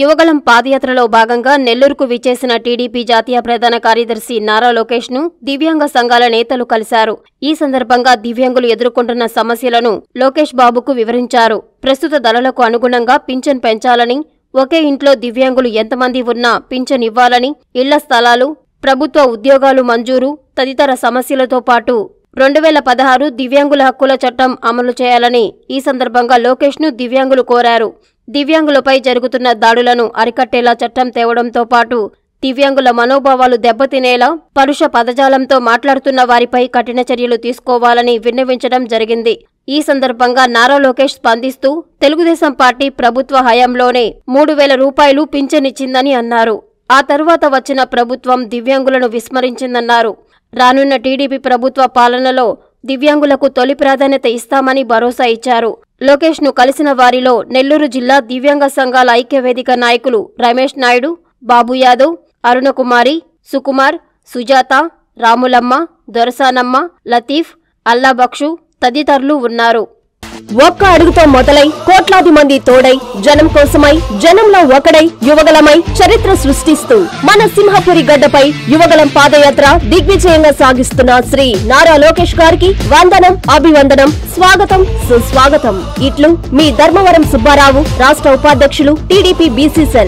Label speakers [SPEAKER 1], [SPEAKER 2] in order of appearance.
[SPEAKER 1] యువగలం పాదయాత్రలో భాగంగా నెల్లూరుకు విచ్చేసిన టీడీపీ జాతీయ ప్రధాన కార్యదర్శి నారా లోకేష్ ను దివ్యాంగ సంఘాల నేతలు కలిశారు ఈ సందర్భంగా దివ్యాంగులు ఎదుర్కొంటున్న సమస్యలను లోకేష్ బాబుకు వివరించారు ప్రస్తుత ధరలకు అనుగుణంగా పింఛన్ పెంచాలని ఒకే ఇంట్లో దివ్యాంగులు ఎంతమంది ఉన్నా పింఛన్ ఇవ్వాలని ఇళ్ల స్థలాలు ప్రభుత్వ ఉద్యోగాలు మంజూరు తదితర సమస్యలతో పాటు రెండు వేల పదహారు దివ్యాంగుల హక్కుల చట్టం అమలు చేయాలని ఈ సందర్భంగా లోకేష్ను దివ్యాంగులు కోరారు దివ్యాంగులపై జరుగుతున్న దాడులను అరికట్టేలా చట్టం తేవడంతో పాటు దివ్యాంగుల మనోభావాలు దెబ్బతినేలా పరుష పదజాలంతో మాట్లాడుతున్న వారిపై కఠిన చర్యలు తీసుకోవాలని విన్నవించడం జరిగింది ఈ సందర్భంగా నారా లోకేష్ స్పందిస్తూ తెలుగుదేశం పార్టీ ప్రభుత్వ హయాంలోనే మూడు వేల రూపాయలు పింఛనిచ్చిందని అన్నారు ఆ తరువాత వచ్చిన ప్రభుత్వం దివ్యాంగులను విస్మరించిందన్నారు రానున్న టీడీపీ ప్రభుత్వ పాలనలో దివ్యాంగులకు తొలి ప్రాధాన్యత ఇస్తామని భరోసా ఇచ్చారు లోకేష్ను కలిసిన వారిలో నెల్లూరు జిల్లా దివ్యాంగ సంఘాల ఐక్యవేదిక నాయకులు రమేష్ నాయుడు బాబు యాదవ్ అరుణకుమారి సుకుమార్ సుజాత రాములమ్మ దొరసానమ్మ లతీఫ్ అల్లాబక్షు తదితరులు ఉన్నారు ఒక్క అడుగుతో
[SPEAKER 2] మొదలై కోట్లాది మంది తోడై జనం కోసమై జనంలో ఒకడై యువగలమై చరిత్ర సృష్టిస్తూ మన సింహపురి గడ్డపై యువగలం పాదయాత్ర దిగ్విజయంగా సాగిస్తున్న శ్రీ నారా లోకేష్ గారికి వందనం అభివందనం స్వాగతం సుస్వాగతం ఇట్లు మీ ధర్మవరం సుబ్బారావు రాష్ట్ర ఉపాధ్యక్షులు టీడీపీ బీసీ